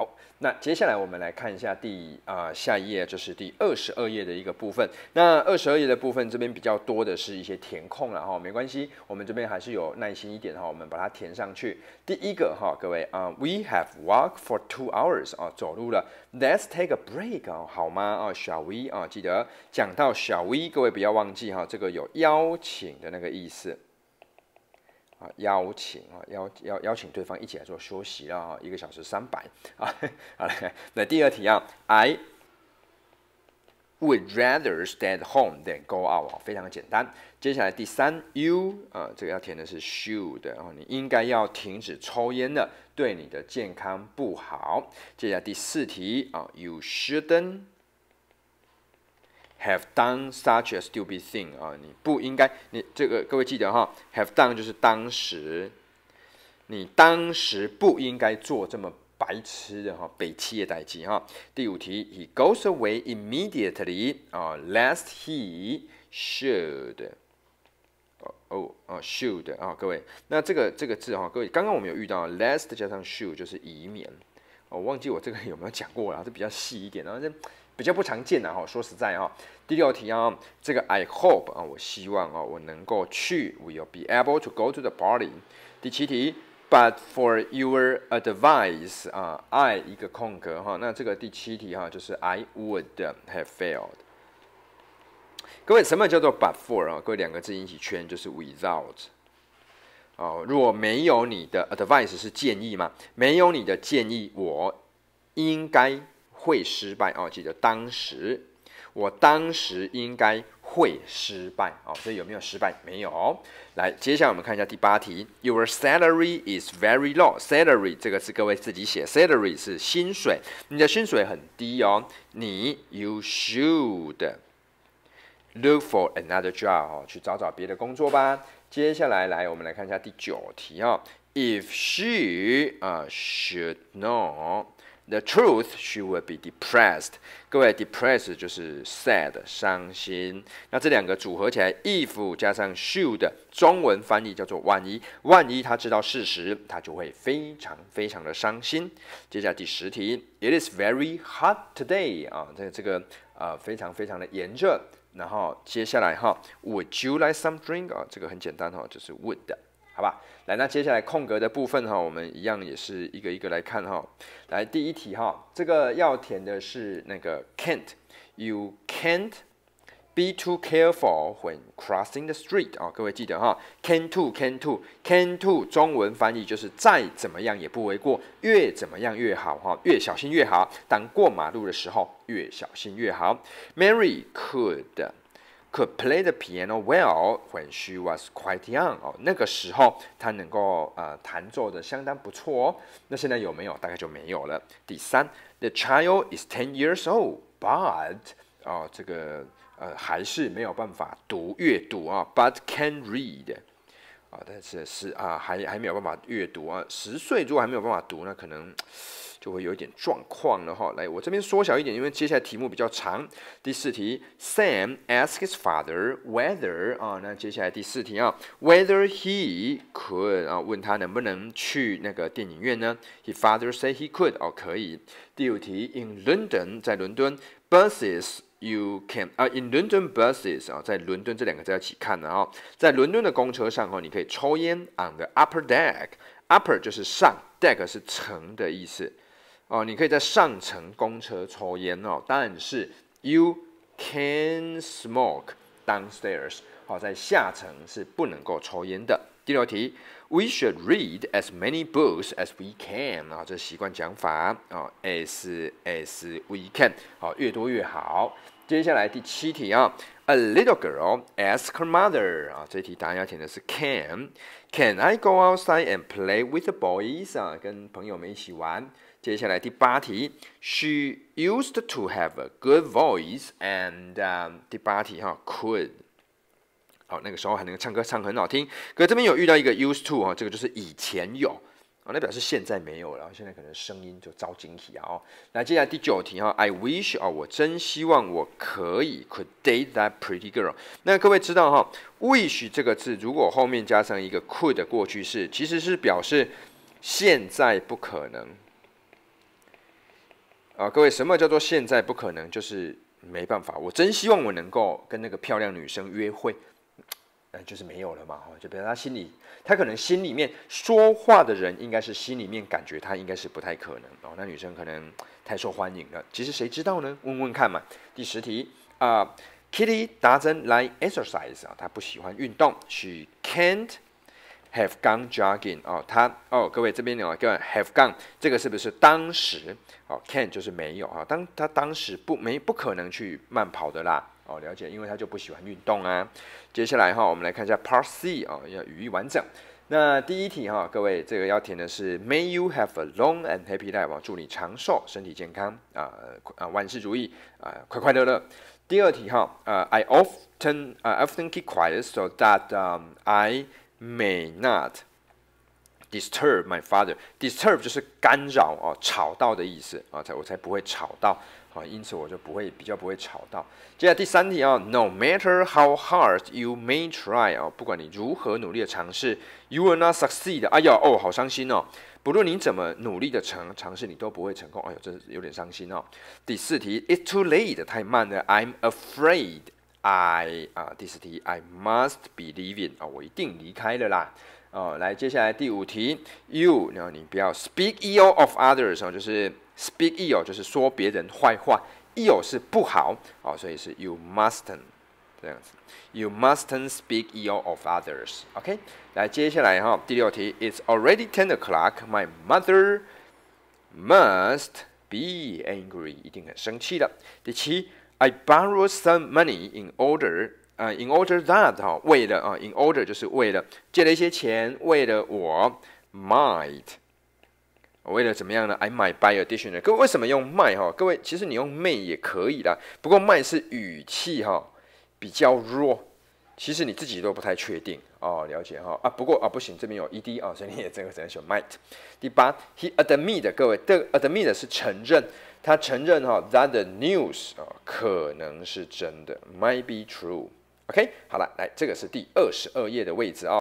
好，那接下来我们来看一下第啊下一页，这是第二十二页的一个部分。那二十二页的部分这边比较多的是一些填空了哈，没关系，我们这边还是有耐心一点哈，我们把它填上去。第一个哈，各位啊，We have walked for two hours 啊，走路了。Let's take a break 啊，好吗？啊，shall we 啊？记得讲到 shall we，各位不要忘记哈，这个有邀请的那个意思。啊，邀请啊，邀邀邀请对方一起来做休息啊，一个小时三百啊，好了。那第二题啊，I would rather stay at home than go out 啊，非常的简单。接下来第三，You 啊，这个要填的是 should，然后你应该要停止抽烟的，对你的健康不好。接下来第四题啊，You shouldn't。Have done such a stupid thing 啊！你不应该，你这个各位记得哈，have done 就是当时，你当时不应该做这么白痴的哈，被气的代气哈。第五题，He goes away immediately 啊，lest he should，哦哦 s h o u l d 啊，各位，那这个这个字哈，各位刚刚我们有遇到，lest 加上 should 就是以免。我忘记我这个有没有讲过了，这比较细一点，然后这比较不常见的哈。说实在哈，第六题啊，这个 I hope 啊，我希望啊，我能够去，Will be able to go to the party。第七题，But for your advice 啊，I 一个空格哈，那这个第七题哈，就是 I would have failed。各位，什么叫做 But for 啊？各位两个字一起圈，就是 without。哦，如果没有你的 advice 是建议嘛？没有你的建议，我应该会失败哦。记得当时，我当时应该会失败哦。所以有没有失败？没有。来，接下来我们看一下第八题。Your salary is very low. Salary 这个是各位自己写。Salary 是薪水，你的薪水很低哦。你，you should. Look for another job，哦，去找找别的工作吧。接下来，来我们来看一下第九题啊。If she 啊 should not。The truth, she will be depressed. 各位 depressed 就是 sad, 伤心。那这两个组合起来 if 加上 should, 中文翻译叫做万一。万一他知道事实他就会非常非常的伤心。接下来第十题 It is very hot today. 啊这这个啊非常非常的炎热。然后接下来哈 Would you like some drink? 啊这个很简单哈就是 would. 好吧，来，那接下来空格的部分哈，我们一样也是一个一个来看哈。来，第一题哈，这个要填的是那个 can't，you can't be too careful when crossing the street。啊，各位记得哈，can to can to can to 中文翻译就是再怎么样也不为过，越怎么样越好哈，越小心越好。当过马路的时候，越小心越好。Mary could. Could play the piano well when she was quite young。哦，那个时候她能够呃弹奏的相当不错哦。那现在有没有？大概就没有了。第三，The child is ten years old，but 哦这个呃还是没有办法读阅读啊。But can read。啊，但是是啊还还没有办法阅读啊。十岁如果还没有办法读，那可能就会有一点状况了哈。来，我这边缩小一点，因为接下来题目比较长。第四题，Sam a s k his father whether 啊，那接下来第四题啊，whether he could 啊问他能不能去那个电影院呢？His father said he could 哦可以。第五题，In London 在伦敦，buses You can 啊，in London buses 啊，在伦敦这两个字要一起看的哈，在伦敦的公车上哈，你可以抽烟。On the upper deck，upper 就是上，deck 是层的意思，哦，你可以在上层公车抽烟哦。但是，you can smoke downstairs，好，在下层是不能够抽烟的。第六题，We should read as many books as we can 啊，这是习惯讲法啊，as as we can little girl asked her mother 啊，这题答案要填的是 can can I go outside and play with the boys 啊，跟朋友们一起玩。接下来第八题，She used to have a good voice and 第八题哈，could。哦，那个时候还能唱歌，唱很好听。可这边有遇到一个 used to 哈，这个就是以前有，啊，那表示现在没有然后现在可能声音就遭惊起啊。哦，来接下来第九题哈，I wish 啊，我真希望我可以 could date that pretty girl。那各位知道哈，wish 这个字如果后面加上一个 could 的过去式，其实是表示现在不可能。啊，各位什么叫做现在不可能？就是没办法，我真希望我能够跟那个漂亮女生约会。那就是没有了嘛，哈，就比如他心里，他可能心里面说话的人，应该是心里面感觉他应该是不太可能哦。那女生可能太受欢迎了，其实谁知道呢？问问看嘛。第十题啊，Kitty doesn't l i k exercise e 啊，她不喜欢运动，she can't have gone jogging 哦，她哦，各位这边有各位 have gone 这个是不是当时哦 can 就是没有啊？当她当时不没不可能去慢跑的啦。哦，了解，因为他就不喜欢运动啊。接下来哈，我们来看一下 Part C 哦，要语义完整。那第一题哈，各位这个要填的是 May you have a long and happy life，祝你长寿、身体健康啊啊，万事如意啊，快快乐乐。第二题哈，呃，I often，呃，often keep quiet so that I may not。Disturb my father. Disturb 就是干扰哦，吵到的意思啊，才我才不会吵到啊，因此我就不会比较不会吵到。接下来第三题啊，No matter how hard you may try 啊，不管你如何努力的尝试，you will not succeed. 哎呀，哦，好伤心哦！不论你怎么努力的尝尝试，你都不会成功。哎呦，这有点伤心哦。第四题，It's too late. 太慢了。I'm afraid I 啊，第四题，I must be leaving 啊，我一定离开了啦。哦，来，接下来第五题，you，然后你不要 speak ill of others 哦，就是 speak ill 就是说别人坏话，ill 是不好哦，所以是 you mustn't 这样子，you mustn't speak ill of others。OK，来，接下来哈、哦，第六题，It's already ten o'clock. My mother must be angry，一定很生气的。第七，I borrowed some money in order 啊，in order that 哈，为了啊，in order 就是为了借了一些钱，为了我 might，为了怎么样呢？I might buy additional。各位为什么用 might 哈？各位其实你用 may 也可以的，不过 might 是语气哈，比较弱。其实你自己都不太确定哦，了解哈啊。不过啊，不行，这边有 e d 啊，所以你也只能只能选 might。第八，he admitted，各位的 admitted 是承认，他承认哈，that the news 啊可能是真的，might be true。OK，好了，来，这个是第二十二页的位置啊。